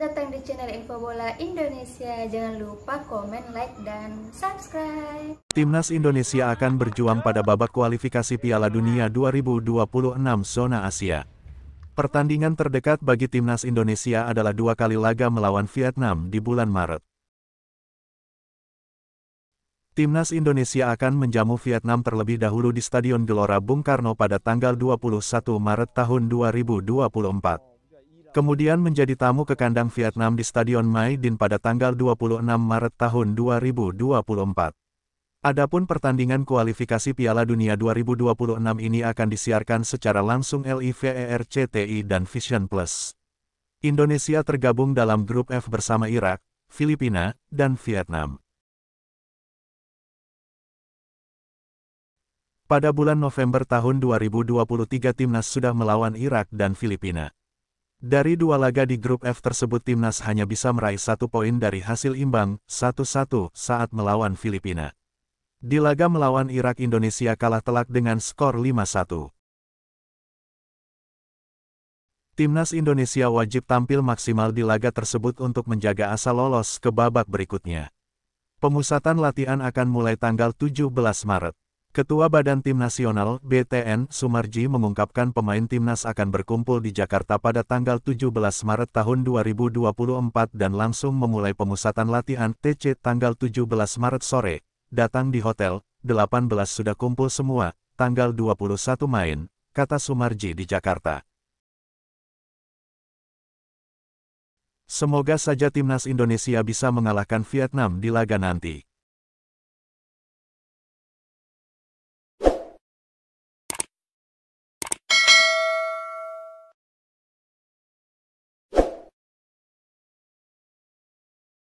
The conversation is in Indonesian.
Datang di channel Info Bola Indonesia. Jangan lupa komen, like, dan subscribe. Timnas Indonesia akan berjuang pada babak kualifikasi Piala Dunia 2026 zona Asia. Pertandingan terdekat bagi Timnas Indonesia adalah dua kali laga melawan Vietnam di bulan Maret. Timnas Indonesia akan menjamu Vietnam terlebih dahulu di Stadion Gelora Bung Karno pada tanggal 21 Maret tahun 2024 kemudian menjadi tamu ke kandang Vietnam di Stadion Mai Din pada tanggal 26 Maret tahun 2024. Adapun pertandingan kualifikasi Piala Dunia 2026 ini akan disiarkan secara langsung LIVERCTI e dan Vision Plus. Indonesia tergabung dalam grup F bersama Irak, Filipina, dan Vietnam. Pada bulan November tahun 2023 timnas sudah melawan Irak dan Filipina. Dari dua laga di grup F tersebut timnas hanya bisa meraih satu poin dari hasil imbang 1-1 saat melawan Filipina. Di laga melawan Irak Indonesia kalah telak dengan skor 5-1. Timnas Indonesia wajib tampil maksimal di laga tersebut untuk menjaga asa lolos ke babak berikutnya. Pemusatan latihan akan mulai tanggal 17 Maret. Ketua Badan Tim Nasional BTN Sumarji mengungkapkan pemain timnas akan berkumpul di Jakarta pada tanggal 17 Maret tahun 2024 dan langsung memulai pemusatan latihan TC tanggal 17 Maret sore, datang di hotel, 18 sudah kumpul semua, tanggal 21 main, kata Sumarji di Jakarta. Semoga saja timnas Indonesia bisa mengalahkan Vietnam di laga nanti.